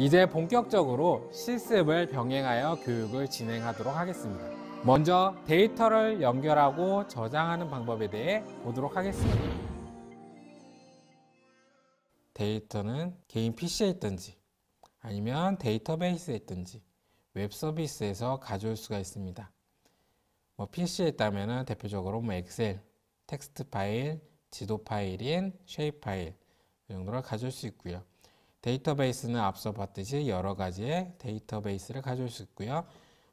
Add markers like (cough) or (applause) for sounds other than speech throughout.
이제 본격적으로 실습을 병행하여 교육을 진행하도록 하겠습니다. 먼저 데이터를 연결하고 저장하는 방법에 대해 보도록 하겠습니다. 데이터는 개인 PC에 있든지 아니면 데이터베이스에 있든지 웹 서비스에서 가져올 수가 있습니다. 뭐 PC에 있다면 대표적으로 뭐 엑셀, 텍스트 파일, 지도 파일인 쉐입 파일 이 정도를 가져올 수 있고요. 데이터베이스는 앞서 봤듯이 여러 가지의 데이터베이스를 가져올 수 있고요.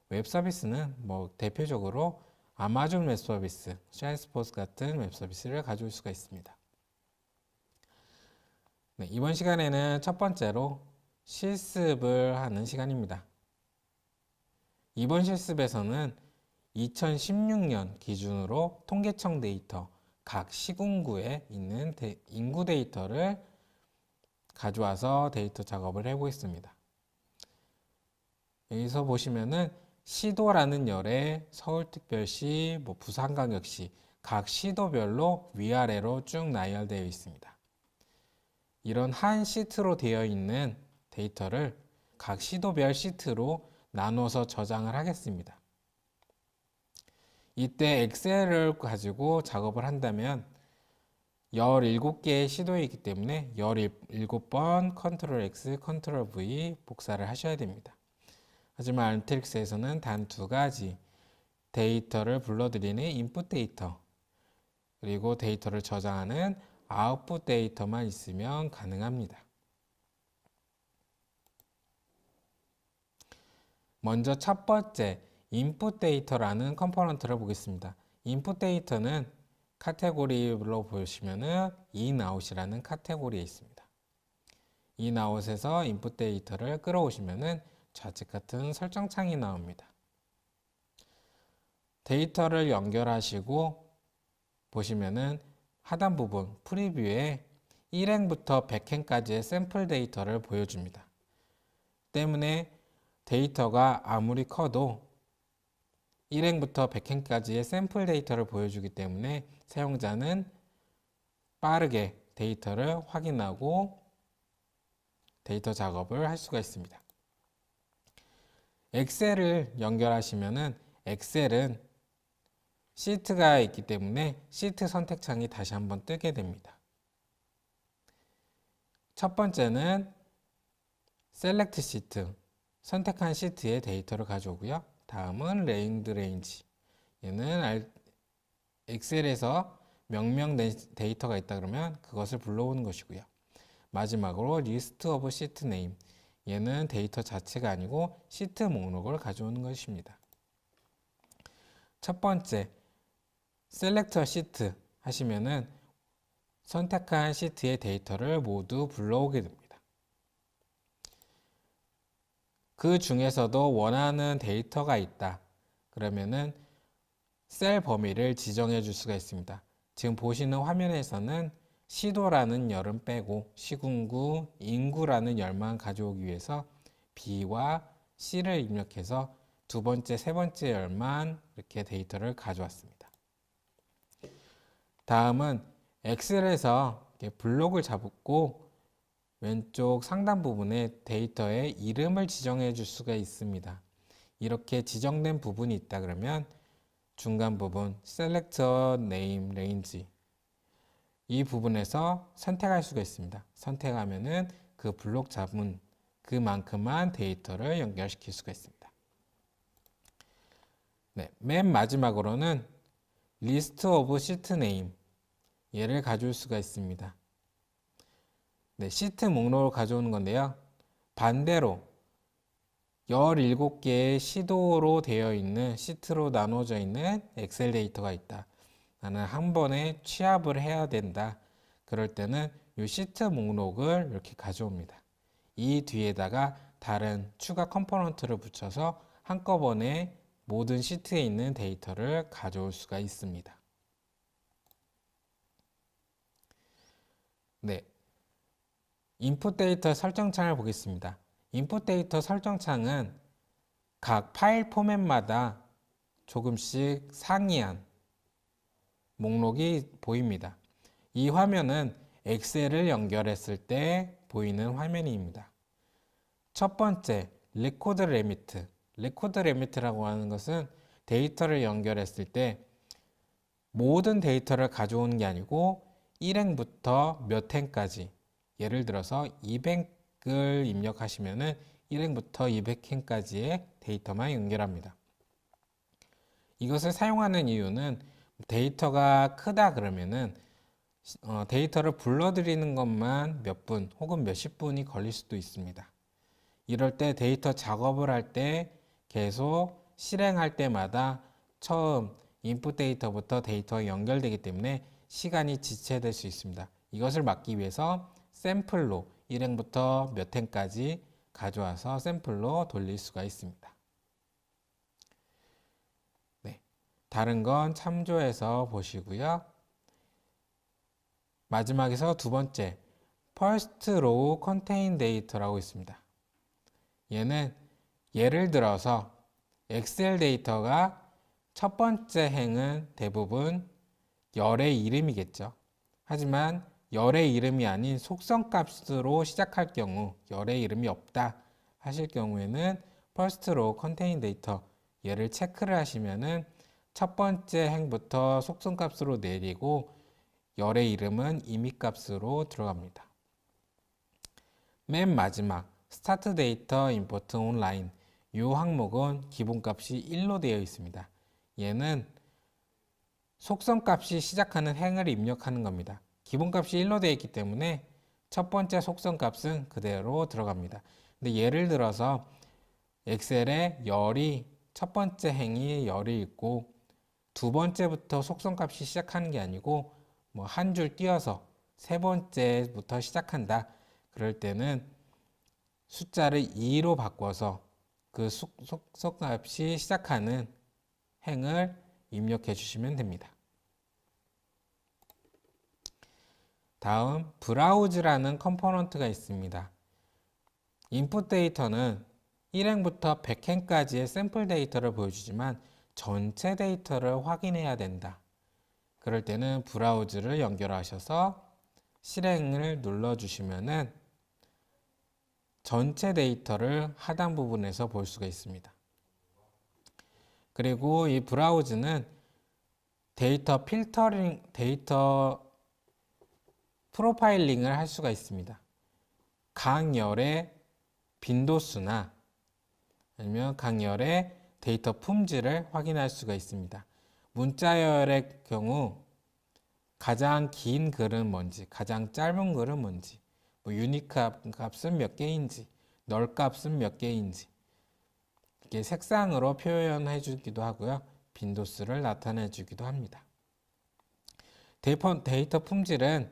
웹 서비스는 뭐 대표적으로 아마존 웹 서비스, 샤이스포스 같은 웹 서비스를 가져올 수가 있습니다. 네, 이번 시간에는 첫 번째로 실습을 하는 시간입니다. 이번 실습에서는 2016년 기준으로 통계청 데이터 각 시군구에 있는 데, 인구 데이터를 가져와서 데이터 작업을 해보겠습니다. 여기서 보시면은 시도라는 열에 서울특별시, 뭐 부산광역시 각 시도별로 위아래로 쭉 나열되어 있습니다. 이런 한 시트로 되어 있는 데이터를 각 시도별 시트로 나눠서 저장을 하겠습니다. 이때 엑셀을 가지고 작업을 한다면 17개의 시도이기 때문에 17번 컨트롤 X, 컨트롤 V 복사를 하셔야 됩니다. 하지만 알트릭스에서는 단 두 가지 데이터를 불러들이는 인풋 데이터 그리고 데이터를 저장하는 아웃풋 데이터만 있으면 가능합니다. 먼저 첫 번째 인풋 데이터라는 컴포넌트를 보겠습니다. 인풋 데이터는 카테고리로 보시면은 인아웃이라는 카테고리에 있습니다. 인아웃에서 인풋 데이터를 끌어오시면은 좌측 같은 설정 창이 나옵니다. 데이터를 연결하시고 보시면은 하단 부분 프리뷰에 1행부터 100행까지의 샘플 데이터를 보여줍니다. 때문에 데이터가 아무리 커도 1행부터 100행까지의 샘플 데이터를 보여주기 때문에 사용자는 빠르게 데이터를 확인하고 데이터 작업을 할 수가 있습니다. 엑셀을 연결하시면은 엑셀은 시트가 있기 때문에 시트 선택창이 다시 한번 뜨게 됩니다. 첫 번째는 셀렉트 시트, 선택한 시트의 데이터를 가져오고요. 다음은 레인드 레인지, 얘는 엑셀에서 명명 데이터가 있다 그러면 그것을 불러오는 것이고요. 마지막으로 리스트 오브 시트 네임 얘는 데이터 자체가 아니고 시트 목록을 가져오는 것입니다. 첫 번째 셀렉터 시트 하시면은 선택한 시트의 데이터를 모두 불러오게 됩니다. 그 중에서도 원하는 데이터가 있다. 그러면은 셀 범위를 지정해 줄 수가 있습니다. 지금 보시는 화면에서는 시도라는 열은 빼고 시군구, 인구라는 열만 가져오기 위해서 B와 C를 입력해서 두 번째, 세 번째 열만 이렇게 데이터를 가져왔습니다. 다음은 엑셀에서 블록을 잡고 왼쪽 상단 부분에 데이터의 이름을 지정해 줄 수가 있습니다. 이렇게 지정된 부분이 있다 그러면 중간 부분 Selector Name Range 이 부분에서 선택할 수가 있습니다. 선택하면은 그 블록 자문 그만큼만 데이터를 연결시킬 수가 있습니다. 네, 맨 마지막으로는 리스트 오브 시트 네임 얘를 가져올 수가 있습니다. 네, 시트 목록을 가져오는 건데요. 반대로 1 7 개의 시도로 되어 있는 시트로 나눠져 있는 엑셀레이터가 있다. 나는 한 번에 취합을 해야 된다. 그럴 때는 이 시트 목록을 이렇게 가져옵니다. 이 뒤에다가 다른 추가 컴포넌트를 붙여서 한꺼번에 모든 시트에 있는 데이터를 가져올 수가 있습니다. 네. 인풋 데이터 설정 창을 보겠습니다. 인풋 데이터 설정 창은 각 파일 포맷마다 조금씩 상이한 목록이 보입니다. 이 화면은 엑셀을 연결했을 때 보이는 화면입니다. 첫 번째, 레코드 레미트. 레코드 레미트라고 하는 것은 데이터를 연결했을 때 모든 데이터를 가져오는 게 아니고 1행부터 몇 행까지 예를 들어서 200, 을입력하시면 1행부터 200행까지의 데이터만 연결합니다. 이것을 사용하는 이유는 데이터가 크다 그러면은 어, 데이터를 불러들이는 것만 몇 분 혹은 몇십 분이 걸릴 수도 있습니다. 이럴 때 데이터 작업을 할 때 계속 실행할 때마다 처음 인풋 데이터부터 데이터가 연결되기 때문에 시간이 지체될 수 있습니다. 이것을 막기 위해서 샘플로 1행부터 몇 행까지 가져와서 샘플로 돌릴 수가 있습니다. 네, 다른 건 참조해서 보시고요. 마지막에서 두 번째, first row contain data라고 있습니다. 얘는 예를 들어서 엑셀 데이터가 첫 번째 행은 대부분 열의 이름이겠죠. 하지만 열의 이름이 아닌 속성값으로 시작할 경우 열의 이름이 없다 하실 경우에는 퍼스트로 컨테인 데이터 얘를 체크를 하시면은 첫 번째 행부터 속성값으로 내리고 열의 이름은 이미 값으로 들어갑니다. 맨 마지막 스타트 데이터 임포트 온라인 이 항목은 기본값이 1로 되어 있습니다. 얘는 속성값이 시작하는 행을 입력하는 겁니다. 기본값이 1로 되어 있기 때문에 첫 번째 속성값은 그대로 들어갑니다. 근데 예를 들어서 엑셀에 열이 첫 번째 행위에 열이 있고 두 번째부터 속성값이 시작하는 게 아니고 뭐 한 줄 띄어서 세 번째부터 시작한다. 그럴 때는 숫자를 2로 바꿔서 그 속성값이 시작하는 행을 입력해 주시면 됩니다. 다음 브라우즈라는 컴포넌트가 있습니다. 인풋 데이터는 1행부터 100행까지의 샘플 데이터를 보여주지만 전체 데이터를 확인해야 된다. 그럴 때는 브라우즈를 연결하셔서 실행을 눌러주시면 전체 데이터를 하단 부분에서 볼 수가 있습니다. 그리고 이 브라우즈는 데이터 필터링, 데이터 프로파일링을 할 수가 있습니다. 강열의 빈도수나 아니면 강열의 데이터 품질을 확인할 수가 있습니다. 문자열의 경우 가장 긴 글은 뭔지, 가장 짧은 글은 뭔지, 뭐 유니크 값은 몇 개인지, 널 값은 몇 개인지 이렇게 색상으로 표현해 주기도 하고요. 빈도수를 나타내 주기도 합니다. 데이터, 품질은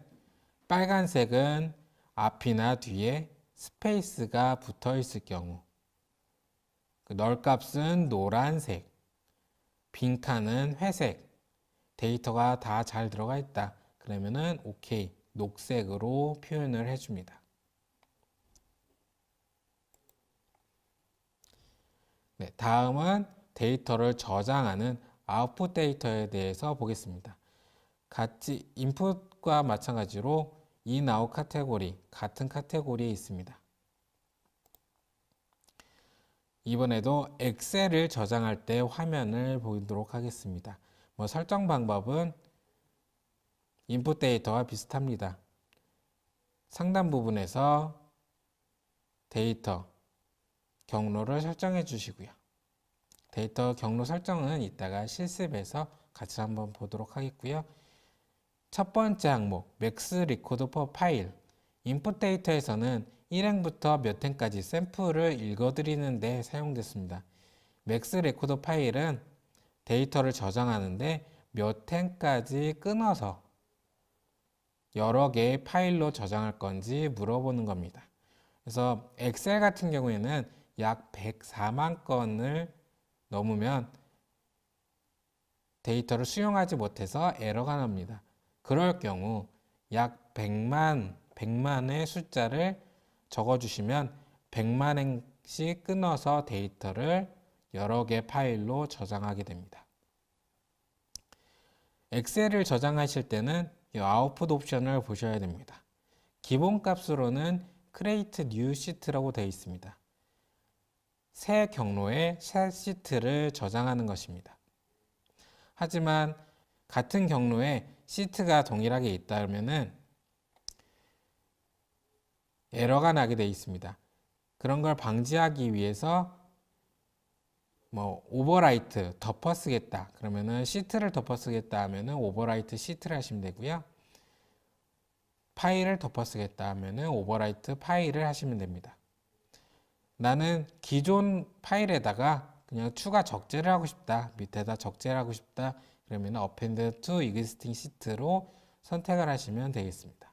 빨간색은 앞이나 뒤에 스페이스가 붙어 있을 경우 그 널값은 노란색, 빈칸은 회색, 데이터가 다 잘 들어가 있다. 그러면은 오케이, 녹색으로 표현을 해줍니다. 네, 다음은 데이터를 저장하는 아웃풋 데이터에 대해서 보겠습니다. 같이 인풋과 마찬가지로 이 나우 카테고리 같은 카테고리에 있습니다. 이번에도 엑셀을 저장할 때 화면을 보도록 하겠습니다. 뭐 설정 방법은 인풋 데이터와 비슷합니다. 상단 부분에서 데이터 경로를 설정해 주시고요. 데이터 경로 설정은 이따가 실습에서 같이 한번 보도록 하겠고요. 첫 번째 항목 맥스 리코드퍼 파일 인풋 데이터에서는 1행부터 몇 행까지 샘플을 읽어드리는 데 사용됐습니다. 맥스 레코더 파일은 데이터를 저장하는데 몇 행까지 끊어서 여러 개의 파일로 저장할 건지 물어보는 겁니다. 그래서 엑셀 같은 경우에는 약 104만 건을 넘으면 데이터를 수용하지 못해서 에러가 납니다. 그럴 경우 약 100만, 100만의 숫자를 적어주시면 100만 행씩 끊어서 데이터를 여러 개 파일로 저장하게 됩니다. 엑셀을 저장하실 때는 이 아웃풋 옵션을 보셔야 됩니다. 기본값으로는 create new sheet라고 되어 있습니다. 새 경로에 새 시트를 저장하는 것입니다. 하지만 같은 경로에 시트가 동일하게 있다면은 에러가 나게 되어 있습니다. 그런 걸 방지하기 위해서 뭐 오버라이트 덮어 쓰겠다. 그러면은 시트를 덮어 쓰겠다 하면은 오버라이트 시트를 하시면 되고요. 파일을 덮어 쓰겠다 하면은 오버라이트 파일을 하시면 됩니다. 나는 기존 파일에다가 그냥 추가 적재를 하고 싶다. 밑에다 적재를 하고 싶다. 그러면 Append to Existing 시트로 선택을 하시면 되겠습니다.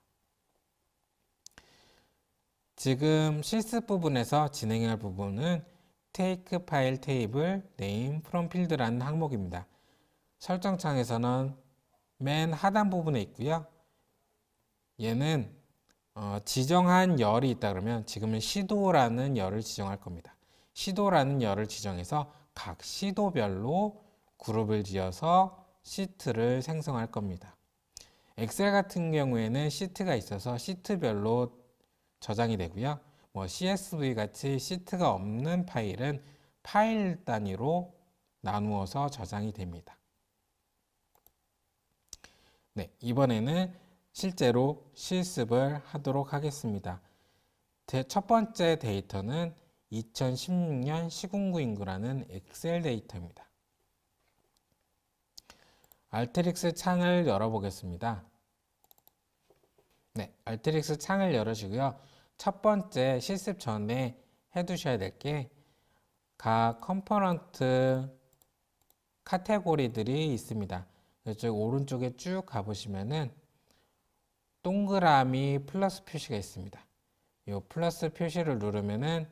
지금 실습 부분에서 진행할 부분은 Take File Table Name From Field라는 항목입니다. 설정창에서는 맨 하단 부분에 있고요. 얘는 어, 지정한 열이 있다 그러면 지금은 시도라는 열을 지정할 겁니다. 시도라는 열을 지정해서 각 시도별로 그룹을 지어서 시트를 생성할 겁니다. 엑셀 같은 경우에는 시트가 있어서 시트별로 저장이 되고요. 뭐 CSV 같이 시트가 없는 파일은 파일 단위로 나누어서 저장이 됩니다. 네, 이번에는 실제로 실습을 하도록 하겠습니다. 첫 번째 데이터는 2016년 시군구 인구라는 엑셀 데이터입니다. 알테릭스 창을 열어보겠습니다. 네, 알테릭스 창을 열으시고요. 첫 번째 실습 전에 해두셔야 될 게 각 컴포넌트 카테고리들이 있습니다. 이쪽 오른쪽에 쭉 가보시면은 동그라미 플러스 표시가 있습니다. 이 플러스 표시를 누르면은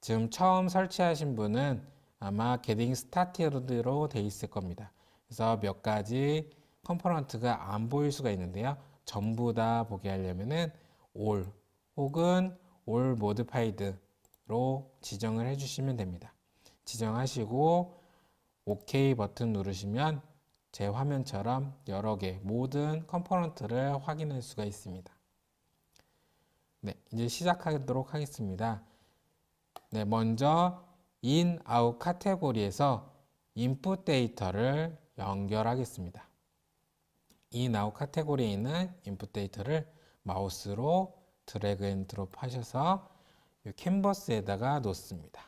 지금 처음 설치하신 분은 아마 Getting Started로 돼 있을 겁니다. 그래서 몇 가지 컴포넌트가 안 보일 수가 있는데요. 전부 다 보게 하려면은 all 혹은 all modified로 지정을 해주시면 됩니다. 지정하시고 OK 버튼 누르시면 제 화면처럼 여러 개 모든 컴포넌트를 확인할 수가 있습니다. 네, 이제 시작하도록 하겠습니다. 네, 먼저 in, out 카테고리에서 i n p 인풋 데이터를 연결하겠습니다. 이 now 카테고리에 있는 인풋 데이터를 마우스로 드래그 앤 드롭 하셔서 이 캔버스에다가 놓습니다.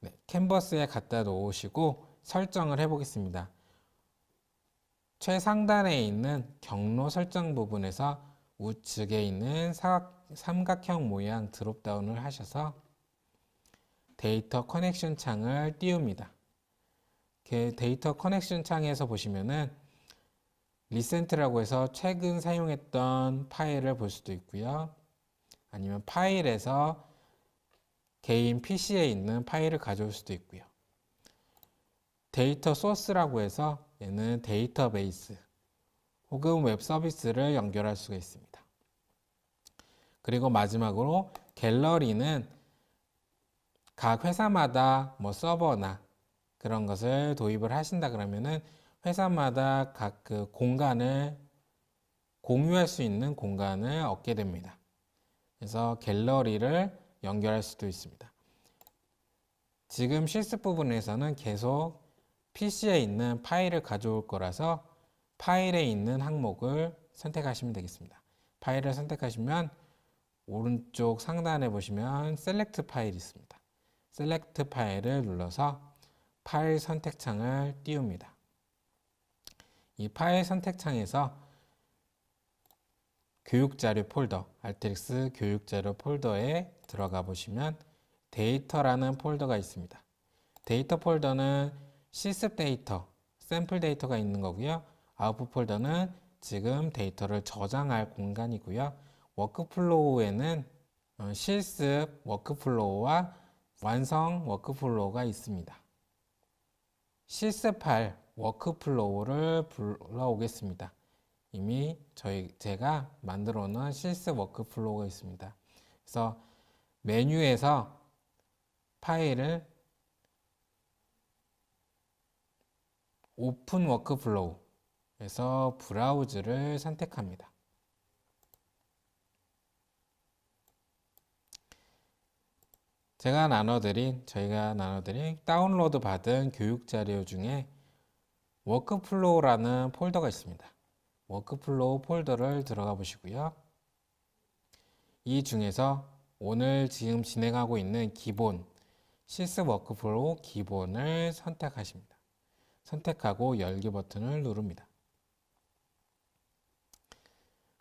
네, 캔버스에 갖다 놓으시고 설정을 해보겠습니다. 최상단에 있는 경로 설정 부분에서 우측에 있는 사각, 삼각형 모양 드롭다운을 하셔서 데이터 커넥션 창을 띄웁니다. 데이터 커넥션 창에서 보시면은 리센트라고 해서 최근 사용했던 파일을 볼 수도 있고요. 아니면 파일에서 개인 PC에 있는 파일을 가져올 수도 있고요. 데이터 소스라고 해서 얘는 데이터베이스 혹은 웹 서비스를 연결할 수가 있습니다. 그리고 마지막으로 갤러리는 각 회사마다 뭐 서버나 그런 것을 도입을 하신다 그러면은 회사마다 각 그 공간을 공유할 수 있는 공간을 얻게 됩니다. 그래서 갤러리를 연결할 수도 있습니다. 지금 실습 부분에서는 계속 PC에 있는 파일을 가져올 거라서 파일에 있는 항목을 선택하시면 되겠습니다. 파일을 선택하시면 오른쪽 상단에 보시면 셀렉트 파일이 있습니다. 셀렉트 파일을 눌러서 파일 선택창을 띄웁니다. 이 파일 선택창에서 교육자료 폴더, 알트릭스 교육자료 폴더에 들어가 보시면 데이터라는 폴더가 있습니다. 데이터 폴더는 실습 데이터, 샘플 데이터가 있는 거고요. 아웃풋 폴더는 지금 데이터를 저장할 공간이고요. 워크플로우에는 어, 실습 워크플로우와 완성 워크플로우가 있습니다. 실습 파일 워크플로우를 불러오겠습니다. 이미 저희 제가 만들어 놓은 실습 워크플로우가 있습니다. 그래서 메뉴에서 파일을 오픈 워크플로우에서 브라우즈를 선택합니다. 제가 나눠드린 저희가 나눠드린 다운로드 받은 교육 자료 중에 워크플로우라는 폴더가 있습니다. 워크플로우 폴더를 들어가 보시고요. 이 중에서 오늘 지금 진행하고 있는 기본 실습 워크플로우 기본을 선택하십니다. 선택하고 열기 버튼을 누릅니다.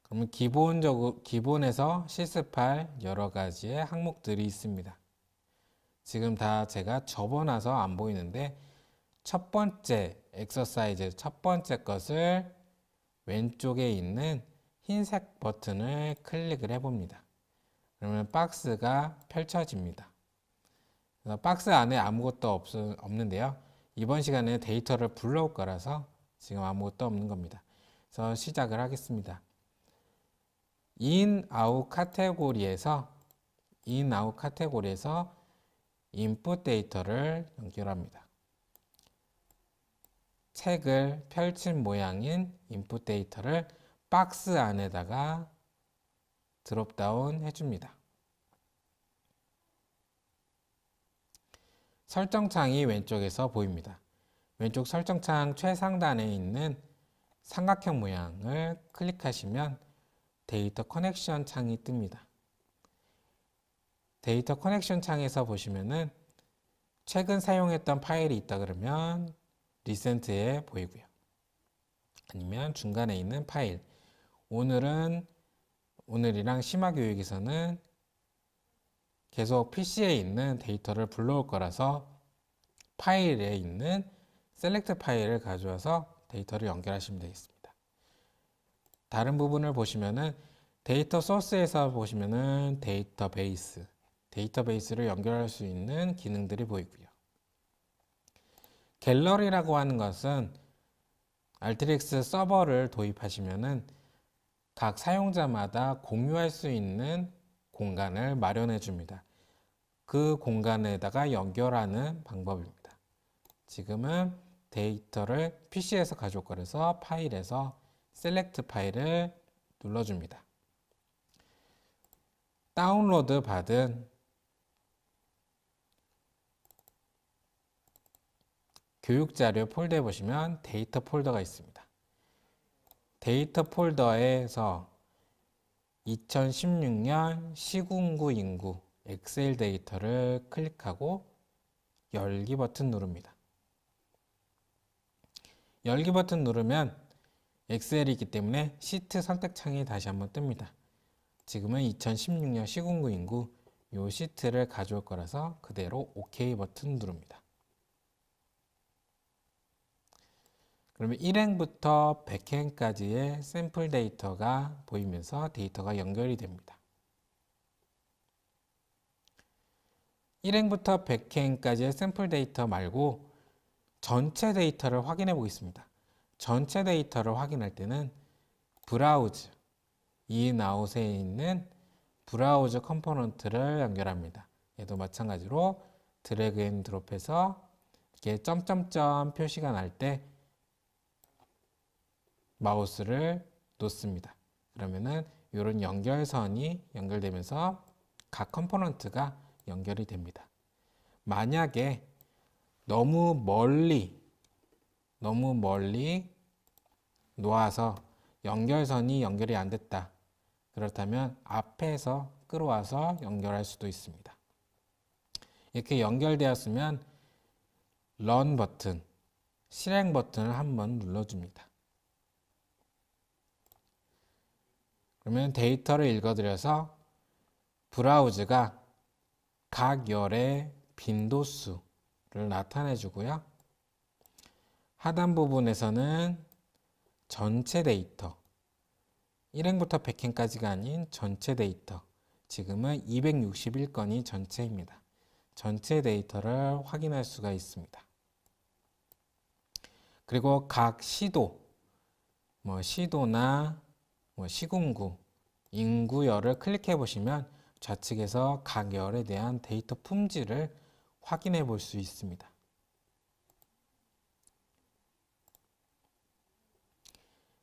그러면 기본적으로 기본에서 실습할 여러 가지의 항목들이 있습니다. 지금 다 제가 접어놔서 안 보이는데 첫 번째 엑서사이즈 첫 번째 것을 왼쪽에 있는 흰색 버튼을 클릭을 해봅니다. 그러면 박스가 펼쳐집니다. 박스 안에 아무것도 없, 없는데요. 이번 시간에 데이터를 불러올 거라서 지금 아무것도 없는 겁니다. 그래서 시작을 하겠습니다. 인, 아웃 카테고리에서 인, 아웃 카테고리에서 인풋 데이터를 연결합니다. 책을 펼친 모양인 인풋 데이터를 박스 안에다가 드롭다운 해줍니다. 설정창이 왼쪽에서 보입니다. 왼쪽 설정창 최상단에 있는 삼각형 모양을 클릭하시면 데이터 커넥션 창이 뜹니다. 데이터 커넥션 창에서 보시면은 최근 사용했던 파일이 있다 그러면 리센트에 보이고요. 아니면 중간에 있는 파일. 오늘은 오늘이랑 심화 교육에서는 계속 PC에 있는 데이터를 불러올 거라서 파일에 있는 셀렉트 파일을 가져와서 데이터를 연결하시면 되겠습니다. 다른 부분을 보시면은 데이터 소스에서 보시면은 데이터베이스 데이터베이스를 연결할 수 있는 기능들이 보이고요. 갤러리라고 하는 것은 알트릭 서버를 도입하시면은 각 사용자마다 공유할 수 있는 공간을 마련해 줍니다. 그 공간에다가 연결하는 방법입니다. 지금은 데이터를 PC에서 가져올 거라서 파일에서 셀렉트 파일을 눌러줍니다. 다운로드 받은 교육 자료 폴더에 보시면 데이터 폴더가 있습니다. 데이터 폴더에서 2016년 시군구 인구 엑셀 데이터를 클릭하고 열기 버튼 누릅니다. 열기 버튼 누르면 엑셀이 기 때문에 시트 선택 창이 다시 한번 뜹니다. 지금은 2016년 시군구 인구 이 시트를 가져올 거라서 그대로 OK 버튼 누릅니다. 그러면 1행부터 100행까지의 샘플 데이터가 보이면서 데이터가 연결이 됩니다. 1행부터 100행까지의 샘플 데이터 말고 전체 데이터를 확인해 보겠습니다. 전체 데이터를 확인할 때는 브라우즈, 이나웃에 있는 브라우즈 컴포넌트를 연결합니다. 얘도 마찬가지로 드래그 앤 드롭해서 이렇게 점점점 표시가 날때 마우스를 놓습니다. 그러면은 이런 연결선이 연결되면서 각 컴포넌트가 연결이 됩니다. 만약에 너무 멀리 너무 멀리 놓아서 연결선이 연결이 안 됐다. 그렇다면 앞에서 끌어와서 연결할 수도 있습니다. 이렇게 연결되었으면 런 버튼, 실행 버튼을 한번 눌러줍니다. 그러면 데이터를 읽어드려서 브라우즈가 각 열의 빈도수를 나타내 주고요. 하단 부분에서는 전체 데이터 1행부터 100행까지가 아닌 전체 데이터 지금은 261건이 전체입니다. 전체 데이터를 확인할 수가 있습니다. 그리고 각 시도, 뭐 시도나 뭐 시군구, 인구열을 클릭해 보시면 좌측에서 각 열에 대한 데이터 품질을 확인해 볼 수 있습니다.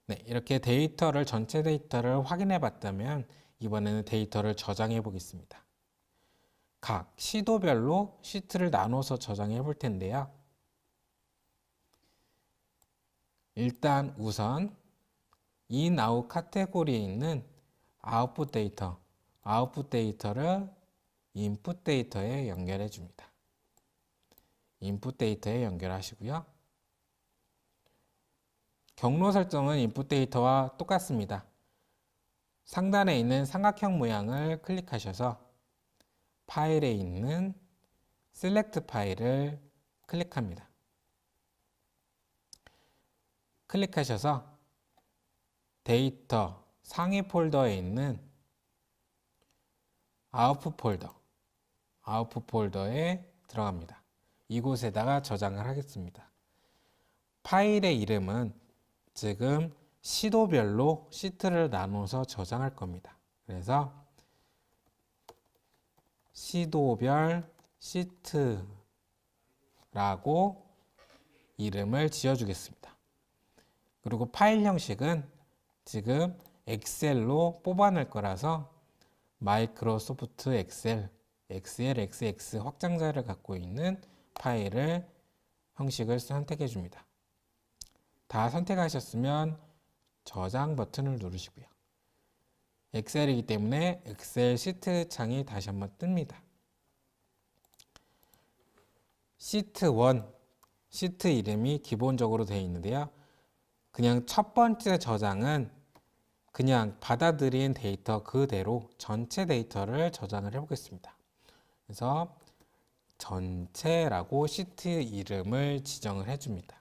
네, 이렇게 데이터를 전체 데이터를 확인해 봤다면 이번에는 데이터를 저장해 보겠습니다. 각 시도별로 시트를 나눠서 저장해 볼 텐데요. 일단 우선 이 나우 카테고리에 있는 아웃풋 데이터, 아웃풋 데이터를 인풋 데이터에 연결해 줍니다. 인풋 데이터에 연결하시고요. 경로 설정은 인풋 데이터와 똑같습니다. 상단에 있는 삼각형 모양을 클릭하셔서 파일에 있는 셀렉트 파일을 클릭합니다. 클릭하셔서 데이터 상위 폴더에 있는 아웃풋 폴더, 아웃풋 폴더에 들어갑니다. 이곳에다가 저장을 하겠습니다. 파일의 이름은 지금 시도별로 시트를 나눠서 저장할 겁니다. 그래서 시도별 시트라고 이름을 지어주겠습니다. 그리고 파일 형식은 지금 엑셀로 뽑아낼 거라서 마이크로소프트 엑셀 xlxx 확장자를 갖고 있는 파일을 형식을 선택해 줍니다. 다 선택하셨으면 저장 버튼을 누르시고요. 엑셀이기 때문에 엑셀 시트 창이 다시 한번 뜹니다. 시트 1, 시트 이름이 기본적으로 되어 있는데요. 그냥 첫 번째 저장은 그냥 받아들인 데이터 그대로 전체 데이터를 저장을 해보겠습니다. 그래서 전체라고 시트 이름을 지정을 해줍니다.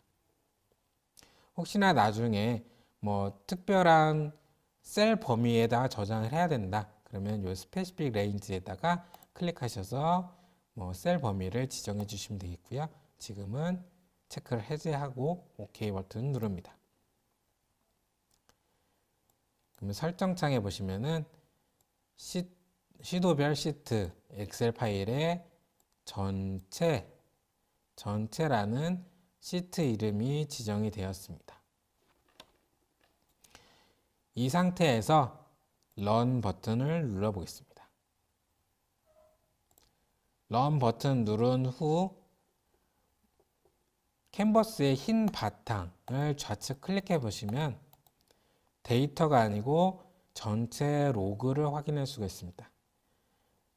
혹시나 나중에 뭐 특별한 셀 범위에다 저장을 해야 된다. 그러면 요 스페시픽 레인지에다가 클릭하셔서 뭐 셀 범위를 지정해 주시면 되겠고요. 지금은 체크를 해제하고 OK 버튼 누릅니다. 그러면 설정창에 보시면은 시, 시도별 시트 엑셀 파일의 전체 전체라는 시트 이름이 지정이 되었습니다. 이 상태에서 런 버튼을 눌러 보겠습니다. 런 버튼 누른 후 캔버스의 흰 바탕을 좌측 클릭해 보시면 데이터가 아니고 전체 로그를 확인할 수가 있습니다.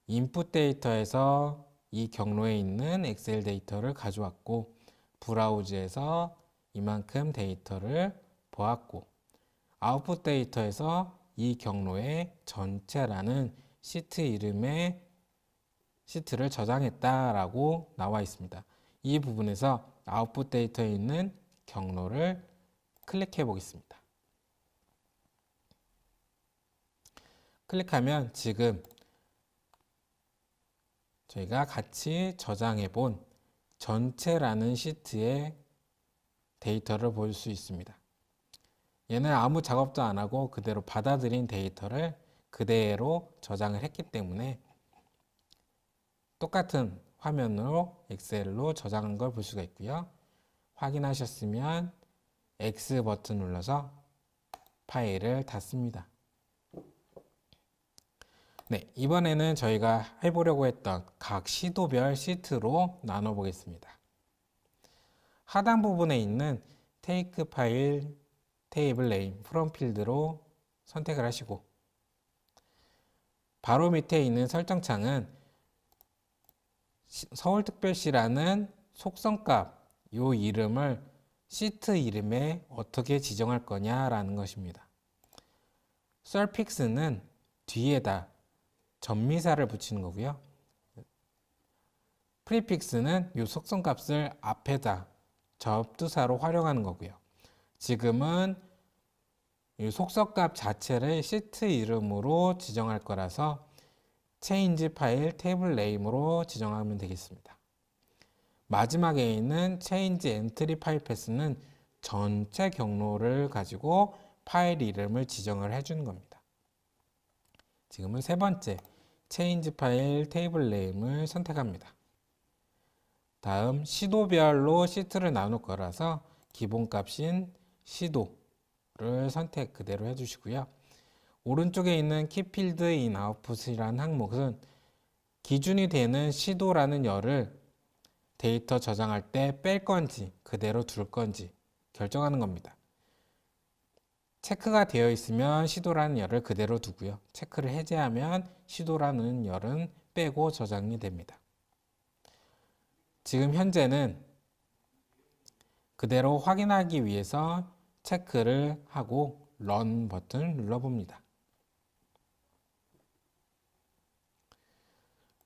인풋 데이터에서 이 경로에 있는 엑셀 데이터를 가져왔고 브라우즈에서 이만큼 데이터를 보았고 아웃풋 데이터에서 이 경로에 전체라는 시트 이름의 시트를 저장했다라고 나와 있습니다. 이 부분에서 아웃풋 데이터에 있는 경로를 클릭해 보겠습니다. 클릭하면 지금 저희가 같이 저장해 본 전체라는 시트의 데이터를 볼 수 있습니다. 얘는 아무 작업도 안 하고 그대로 받아들인 데이터를 그대로 저장을 했기 때문에 똑같은 화면으로 엑셀로 저장한 걸 볼 수가 있고요. 확인하셨으면 X 버튼 눌러서 파일을 닫습니다. 네, 이번에는 저희가 해보려고 했던 각 시도별 시트로 나눠보겠습니다. 하단 부분에 있는 테이크 파일 테이블 네임 프롬 필드로 선택을 하시고 바로 밑에 있는 설정 창은 서울특별시라는 속성값 요 이름을 시트 이름에 어떻게 지정할 거냐라는 것입니다. 썰픽스는 뒤에다 전미사를 붙이는 거고요. 프리픽스는 이 속성 값을 앞에다 접두사로 활용하는 거고요. 지금은 이 속성값 자체를 시트 이름으로 지정할 거라서 change 파일 테이블 네임으로 지정하면 되겠습니다. 마지막에 있는 change entry 파일 패스는 전체 경로를 가지고 파일 이름을 지정을 해주는 겁니다. 지금은 세 번째 체인지 파일 테이블 네임을 선택합니다. 다음 시도별로 시트를 나눌 거라서 기본값인 시도를 선택 그대로 해주시고요. 오른쪽에 있는 키필드 인 아웃풋이라는 항목은 기준이 되는 시도라는 열을 데이터 저장할 때 뺄 건지 그대로 둘 건지 결정하는 겁니다. 체크가 되어 있으면 시도라는 열을 그대로 두고요. 체크를 해제하면 시도라는 열은 빼고 저장이 됩니다. 지금 현재는 그대로 확인하기 위해서 체크를 하고 런 버튼을 눌러봅니다.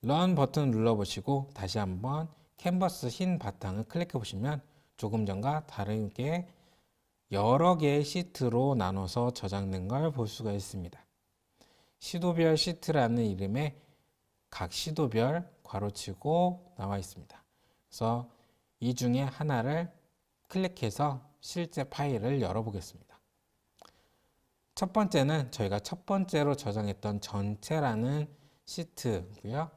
런 버튼 눌러보시고 다시 한번 캔버스 흰 바탕을 클릭해 보시면 조금 전과 다르게 여러 개의 시트로 나눠서 저장된 걸 볼 수가 있습니다. 시도별 시트라는 이름의 각 시도별 괄호치고 나와 있습니다. 그래서 이 중에 하나를 클릭해서 실제 파일을 열어보겠습니다. 첫 번째는 저희가 첫 번째로 저장했던 전체라는 시트고요.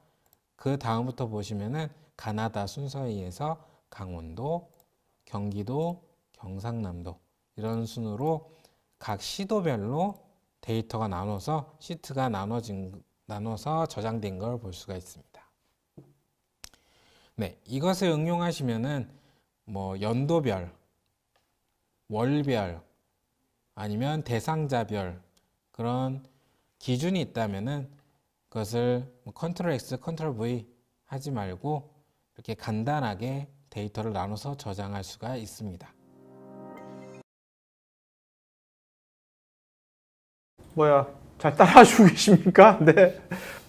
그 다음부터 보시면은 가나다 순서에 의해서 강원도, 경기도, 경상남도 이런 순으로 각 시도별로 데이터가 나눠서 시트가 나눠진 나눠서 저장된 걸 볼 수가 있습니다. 네, 이것을 응용하시면은 뭐 연도별, 월별 아니면 대상자별 그런 기준이 있다면은 그것을 뭐 컨트롤 X, 컨트롤 V 하지 말고 이렇게 간단하게 데이터를 나눠서 저장할 수가 있습니다. 뭐야 잘 따라주고 (laughs) 계십니까? 네.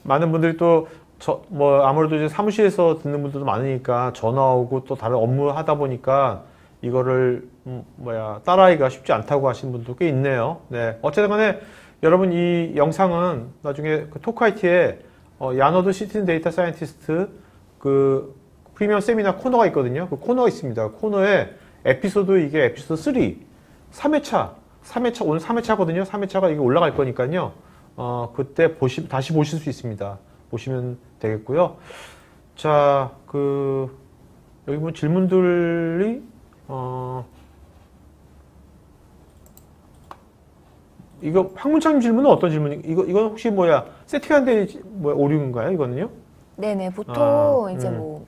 많은 분들이 또 저 뭐 아무래도 이제 사무실에서 듣는 분들도 많으니까 전화 오고 또 다른 업무 하다 보니까 이거를 음, 뭐야 따라하기가 쉽지 않다고 하시는 분도 꽤 있네요. 네. 어쨌든 간에 여러분 이 영상은 나중에 그토크이티에 어, 야노드 시티즌 데이터 사이언티스트 그 프리미엄 세미나 코너가 있거든요. 그 코너가 있습니다. 코너에 에피소드 이게 에피소드 3 3회차 3회차, 오늘 3회차거든요. 3회차가 이게 올라갈 거니까요. 어, 그때 보시, 다시 보실 수 있습니다. 보시면 되겠고요. 자, 그, 여기 보면 뭐 질문들이, 어, 이거 황문창님 질문은 어떤 질문이? 이거 이건 혹시 뭐야 세팅한 데 뭐야 오류인가요? 이거는요? 네네 보통 아, 이제 음. 뭐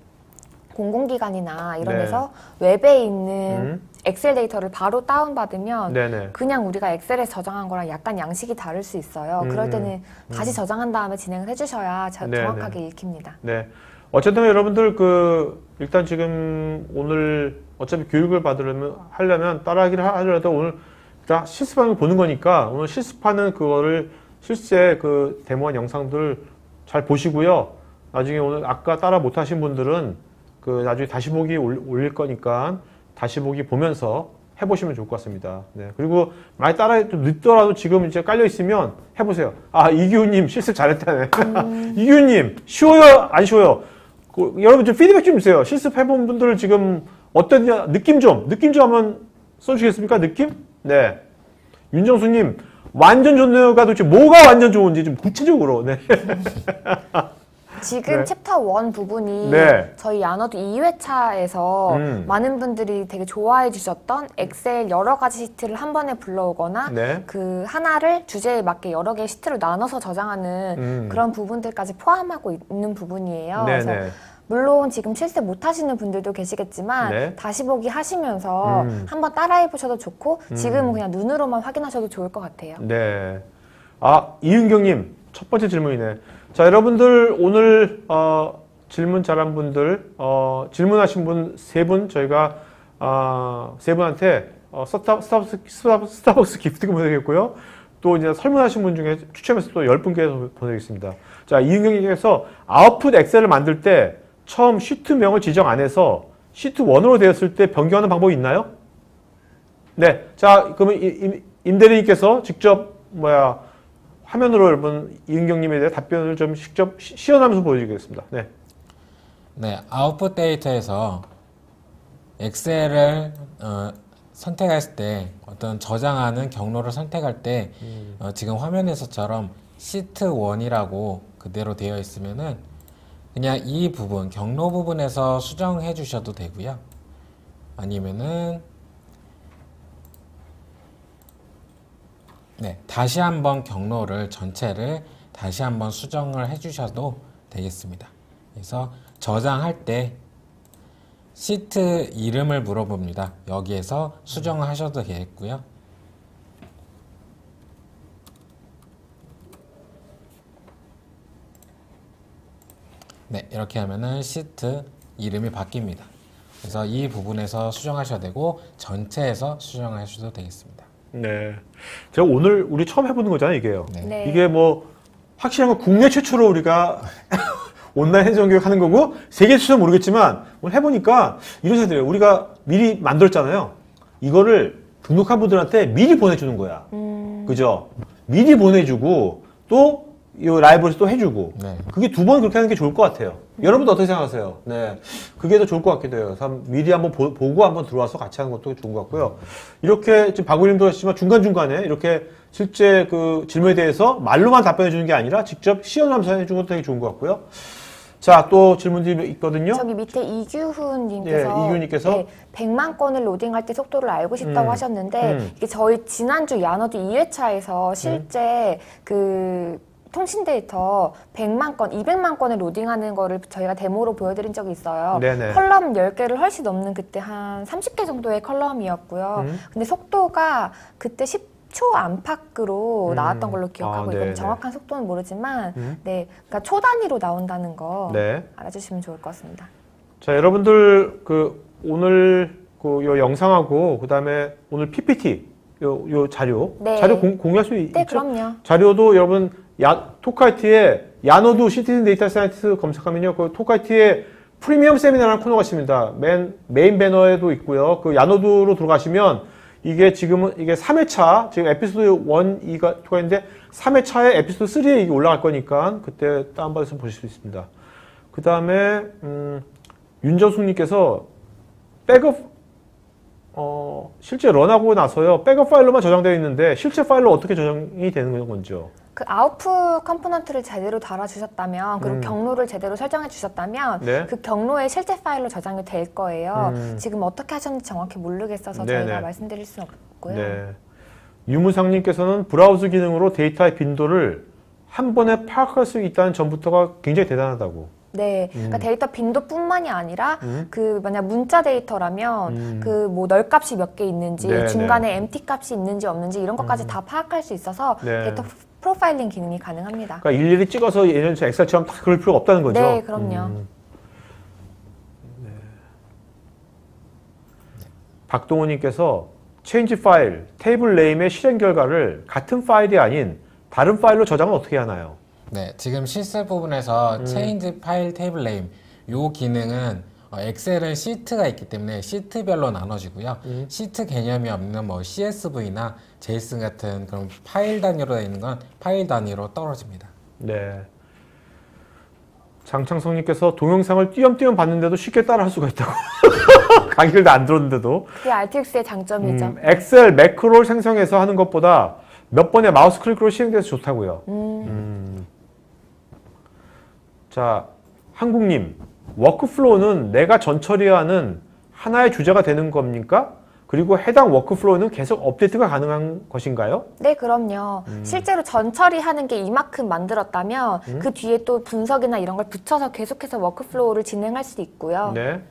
공공기관이나 이런 네. 데서 웹에 있는 음. 엑셀 데이터를 바로 다운받으면 네네. 그냥 우리가 엑셀에 저장한 거랑 약간 양식이 다를 수 있어요. 음, 그럴 때는 음. 다시 저장한 다음에 진행을 해주셔야 자, 정확하게 읽힙니다. 네. 어쨌든 여러분들 그 일단 지금 오늘 어차피 교육을 받으려면 하려면 따라하기를 하더라도 오늘 자 실습하는 걸 보는 거니까 오늘 실습하는 그거를 실제 그 데모한 영상들 잘 보시고요. 나중에 오늘 아까 따라 못하신 분들은 그 나중에 다시 보기 올릴 거니까 다시 보기 보면서 해보시면 좋을 것 같습니다. 네. 그리고 많이 따라 늦더라도 지금 이제 깔려 있으면 해보세요. 아이규훈님 실습 잘했다네. 음. (laughs) 이규훈님 쉬워요 안 쉬워요. 그, 여러분 좀 피드백 좀 주세요. 실습 해본 분들 지금 어떤 느낌 좀 느낌 좀 한번 써주시겠습니까? 느낌? 네. 윤정수님 완전 좋네요가 도대체 뭐가 완전 좋은지 좀 구체적으로. 네. (laughs) 지금 네. 챕터 1 부분이 네. 저희 야너드 2회차에서 음. 많은 분들이 되게 좋아해 주셨던 엑셀 여러 가지 시트를 한 번에 불러오거나 네. 그 하나를 주제에 맞게 여러 개의 시트로 나눠서 저장하는 음. 그런 부분들까지 포함하고 있는 부분이에요. 네, 그래서 네. 물론 지금 실습 못 하시는 분들도 계시겠지만 네. 다시 보기 하시면서 음. 한번 따라해 보셔도 좋고 음. 지금은 음. 그냥 눈으로만 확인하셔도 좋을 것 같아요. 네. 아 이윤경님 첫 번째 질문이네. 자 여러분들 오늘 어, 질문 잘한 분들 어, 질문하신 분 세분 분 저희가 어, 세 분한테 어, 스타, 스타벅스, 스타벅스 기프트가 보내겠고요. 또 이제 설문하신 분 중에 추첨해서 또 열분께 보내겠습니다. 자, 이은경님께서 아웃풋 엑셀을 만들 때 처음 시트명을 지정 안 해서 시트 1으로 되었을 때 변경하는 방법이 있나요? 네. 자, 그러면 임대리님께서 직접 뭐야 화면으로 여러분 이은경님에 대해 답변을 좀 직접 시, 시연하면서 보여드리겠습니다. 네. 네, 아웃풋 데이터에서 엑셀을 어, 선택했을 때 어떤 저장하는 경로를 선택할 때 음. 어, 지금 화면에서처럼 시트 1이라고 그대로 되어 있으면은 그냥 이 부분 경로 부분에서 수정해 주셔도 되고요. 아니면은 네, 다시 한번 경로를 전체를 다시 한번 수정을 해주셔도 되겠습니다. 그래서 저장할 때 시트 이름을 물어봅니다. 여기에서 수정을 하셔도 되겠고요. 네, 이렇게 하면은 시트 이름이 바뀝니다. 그래서 이 부분에서 수정하셔야 되고 전체에서 수정하셔도 되겠습니다. 네. 제가 오늘 우리 처음 해보는 거잖아요, 이게요. 네. 네. 이게 뭐 확실한 건 국내 최초로 우리가 (laughs) 온라인 행정 교육 하는 거고 세계 최초는 모르겠지만 오늘 해보니까 이런 생각이 들어요. 우리가 미리 만들었잖아요. 이거를 등록한 분들한테 미리 보내주는 거야. 음. 그죠? 미리 보내주고 또이 라이브에서 또 해주고 네. 그게 두 번 그렇게 하는 게 좋을 것 같아요. 여러분도 어떻게 생각하세요? 네. 그게 더 좋을 것 같기도 해요. 미리 한번 보, 고 한번 들어와서 같이 하는 것도 좋은 것 같고요. 이렇게 지금 박우림도 하시지만 중간중간에 이렇게 실제 그 질문에 대해서 말로만 답변해 주는 게 아니라 직접 시연하면서 해주는 것도 되게 좋은 것 같고요. 자, 또 질문들이 있거든요. 저기 밑에 이규훈님께서 예, 이규훈님께서 네, 100만 건을 로딩할 때 속도를 알고 싶다고 음, 하셨는데 음. 이게 저희 지난주 야너드 2회차에서 실제 음. 그 통신 데이터 100만 건, 200만 건을 로딩하는 거를 저희가 데모로 보여드린 적이 있어요. 네네. 컬럼 10개를 훨씬 넘는 그때 한 30개 정도의 컬럼이었고요. 음? 근데 속도가 그때 10초 안팎으로 음. 나왔던 걸로 기억하고 아, 이건 정확한 속도는 모르지만 음? 네 그러니까 초 단위로 나온다는 거 네. 알아주시면 좋을 것 같습니다. 자 여러분들 그 오늘 그요 영상하고 그다음에 오늘 PPT 요, 요 자료 네. 자료 공유할 수 네, 있죠? 그럼요. 자료도 여러분 야, 토카이트에 야노두 시티즌 데이터 사이언스 검색하면요. 그 토카이트에 프리미엄 세미나라는 코너가 있습니다. 맨, 메인 배너에도 있고요. 그 야노두로 들어가시면 이게 지금은 이게 3회차 지금 에피소드 1, 2가 있는데 3회차에 에피소드 3에 이게 올라갈 거니까 그때 다운받아서 보실 수 있습니다. 그 다음에 음, 윤정숙님께서 백업 어, 실제 런하고 나서요 백업 파일로만 저장되어 있는데 실제 파일로 어떻게 저장이 되는 건지요? 그 아웃풋 컴포넌트를 제대로 달아주셨다면 그리고 음. 경로를 제대로 설정해 주셨다면 네. 그 경로에 실제 파일로 저장이 될 거예요. 음. 지금 어떻게 하셨는지 정확히 모르겠어서 네네. 저희가 네. 말씀드릴 수는 없고요. 네. 유무상님께서는 브라우즈 기능으로 데이터의 빈도를 한 번에 파악할 수 있다는 점부터가 굉장히 대단하다고. 네. 그러니까 음. 데이터 빈도뿐만이 아니라 음? 그 만약 문자 데이터라면 음. 그뭐 널값이 몇 개 있는지 네, 중간에 네. MT 값이 있는지 없는지 이런 것까지 음. 다 파악할 수 있어서 네. 데이터 프로파일링 기능이 가능합니다. 그러니까 일일이 찍어서 예전처럼 엑셀처럼 다 그럴 필요가 없다는 거죠. 네, 그럼요. 음. 네. 박동호님께서 체인지 파일, 테이블 네임의 실행 결과를 같은 파일이 아닌 다른 파일로 저장은 어떻게 하나요? 네, 지금 실습 부분에서 음. 체인지 파일 테이블 네임 요 기능은 어, 엑셀은 시트가 있기 때문에 시트별로 나눠지고요. 음. 시트 개념이 없는 뭐 CSV나 JSON 같은 그런 파일 단위로 되는건 파일 단위로 떨어집니다. 네. 장창성님께서 동영상을 띄엄띄엄 봤는데도 쉽게 따라할 수가 있다고. (laughs) 강의를 안 들었는데도. 그게 RTX의 장점이죠. 음, 엑셀 매크로를 생성해서 하는 것보다 몇 번의 마우스 클릭으로 실행돼서 좋다고요. 음. 음. 자, 한국님. 워크플로우는 내가 전처리하는 하나의 주제가 되는 겁니까? 그리고 해당 워크플로우는 계속 업데이트가 가능한 것인가요? 네, 그럼요. 음. 실제로 전 처리하는 게 이만큼 만들었다면 음? 그 뒤에 또 분석이나 이런 걸 붙여서 계속해서 워크플로우를 진행할 수 있고요. 네.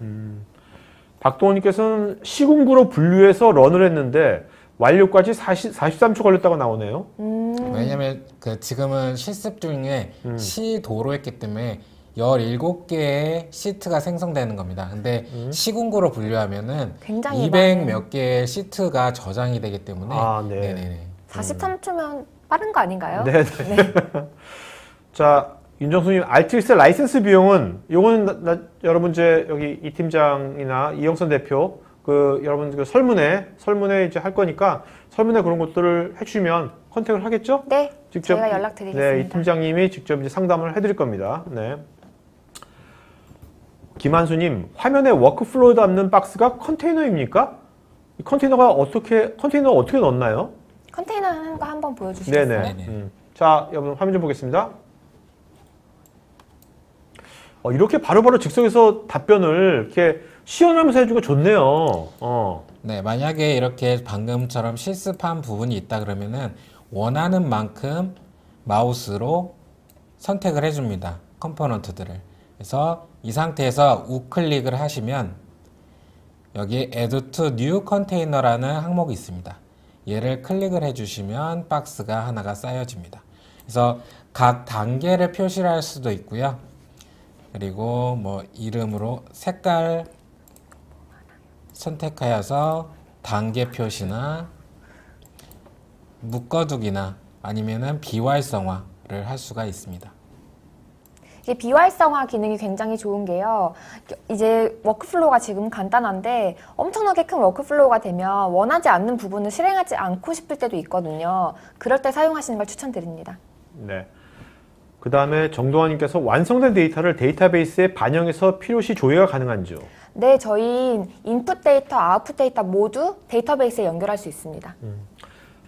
음. 박동원님께서는 시공구로 분류해서 런을 했는데 완료까지 40, 43초 걸렸다고 나오네요. 음. 왜냐면 하그 지금은 실습 중에 음. 시도로 했기 때문에 17개의 시트가 생성되는 겁니다. 근데 음. 시군구로 분류하면은 굉장200 몇 개의 시트가 저장이 되기 때문에 아, 네. 네네네. 43초면 빠른 거 아닌가요? 네, 네. 네. (laughs) 자, 윤정수님 알트리스 라이센스 비용은 요거는 나, 나, 여러분 이제 여기 이 팀장이나 이영선 대표 그 여러분 그 설문에 설문에 이제 할 거니까 설문에 그런 것들을 해주면 컨택을 하겠죠? 네. 직접 제가 연락드리겠습니다. 네, 이 팀장님이 직접 이제 상담을 해드릴 겁니다. 네. 김한수님, 화면에 워크플로우 담는 박스가 컨테이너입니까? 컨테이너가 어떻게, 컨테이너 어떻게 넣나요? 컨테이너 하는 거 한번 보여주시겠어요? 네네. 네네. 음. 자, 여러분 화면 좀 보겠습니다. 어, 이렇게 바로바로 즉석에서 답변을 이렇게 시연하면서 해주고 좋네요. 어. 네, 만약에 이렇게 방금처럼 실습한 부분이 있다 그러면은 원하는 만큼 마우스로 선택을 해줍니다. 컴포넌트들을. 그래서 이 상태에서 우클릭을 하시면 여기 Add to New Container라는 항목이 있습니다. 얘를 클릭을 해주시면 박스가 하나가 쌓여집니다. 그래서 각 단계를 표시를 할 수도 있고요. 그리고 뭐 이름으로 색깔 선택하여서 단계 표시나 묶어두기나 아니면 비활성화를 할 수가 있습니다. 이제 비활성화 기능이 굉장히 좋은 게요. 이제 워크플로우가 지금 간단한데 엄청나게 큰 워크플로우가 되면 원하지 않는 부분을 실행하지 않고 싶을 때도 있거든요. 그럴 때 사용하시는 걸 추천드립니다. 네. 그 다음에 정동환님께서 완성된 데이터를 데이터베이스에 반영해서 필요시 조회가 가능한지요? 네, 저희 인풋 데이터, 아웃풋 데이터 모두 데이터베이스에 연결할 수 있습니다. 음.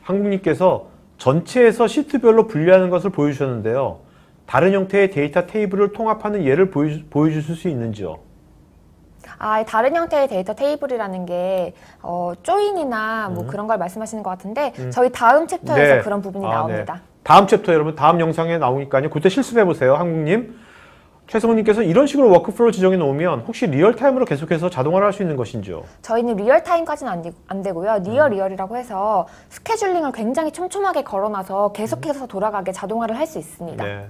한국님께서 전체에서 시트별로 분리하는 것을 보여주셨는데요. 다른 형태의 데이터 테이블을 통합하는 예를 보여주, 실수 있는지요? 아, 다른 형태의 데이터 테이블이라는 게 어, 조인이나 뭐 음. 그런 걸 말씀하시는 것 같은데 음. 저희 다음 챕터에서 네. 그런 부분이 아, 네. 나옵니다. 네. 다음 챕터 여러분 다음 영상에 나오니까요. 그때 실습해 보세요, 한국님. 최성우님께서 이런 식으로 워크플로우 지정해 놓으면 혹시 리얼타임으로 계속해서 자동화를 할 수 있는 것인지요? 저희는 리얼타임까지는 안, 안 되고요. 음. 리얼 리얼이라고 해서 스케줄링을 굉장히 촘촘하게 걸어놔서 계속해서 음. 돌아가게 자동화를 할 수 있습니다. 네.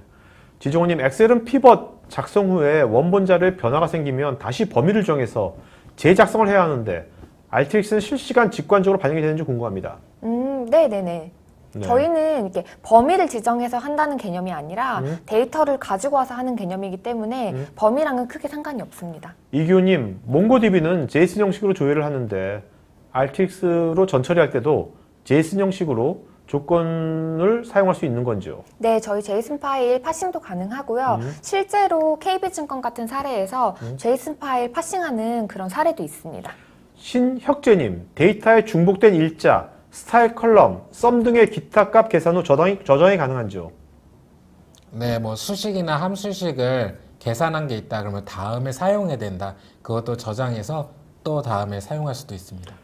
지종호님 엑셀은 피벗 작성 후에 원본자를 변화가 생기면 다시 범위를 정해서 재작성을 해야 하는데 RTX는 실시간 직관적으로 반영이 되는지 궁금합니다. 음, 네네네. 네, 네. 네. 저희는 이렇게 범위를 지정해서 한다는 개념이 아니라 음? 데이터를 가지고 와서 하는 개념이기 때문에 음? 범위랑은 크게 상관이 없습니다. 이규님, 몽고DB는 JSON 형식으로 조회를 하는데 RTX로 전처리할 때도 JSON 형식으로 조건을 사용할 수 있는 건지요? 네, 저희 제이슨 파일 파싱도 가능하고요. 음. 실제로 KB증권 같은 사례에서 음. 제이슨 파일 파싱하는 그런 사례도 있습니다. 신혁재님, 데이터에 중복된 일자, 스타일 컬럼, 썸 등의 기타 값 계산 후 저장이, 저장이 가능한지요? 네, 뭐 수식이나 함수식을 계산한 게 있다 그러면 다음에 사용해야 된다. 그것도 저장해서 또 다음에 사용할 수도 있습니다.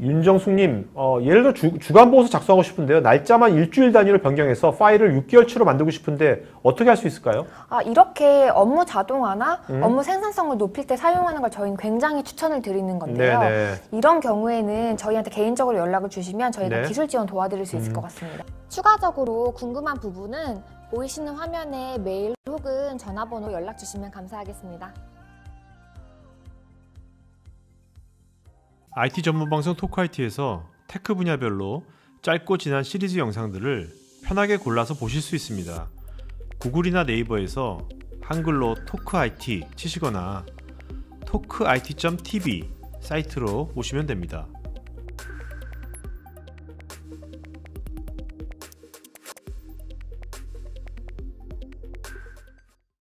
윤정숙님, 어, 예를 들어 주, 주간 보고서 작성하고 싶은데요. 날짜만 일주일 단위로 변경해서 파일을 6개월치로 만들고 싶은데 어떻게 할 수 있을까요? 아, 이렇게 업무 자동화나 음? 업무 생산성을 높일 때 사용하는 걸 저희는 굉장히 추천을 드리는 건데요. 네네. 네. 이런 경우에는 저희한테 개인적으로 연락을 주시면 저희가 네. 기술 지원 도와드릴 수 있을 음. 것 같습니다. 추가적으로 궁금한 부분은 보이시는 화면에 메일 혹은 전화번호 연락 주시면 감사하겠습니다. IT 전문 방송 토크IT에서 테크 분야별로 짧고 진한 시리즈 영상들을 편하게 골라서 보실 수 있습니다. 구글이나 네이버에서 한글로 토크IT 치시거나 토크it.tv 사이트로 오시면 됩니다.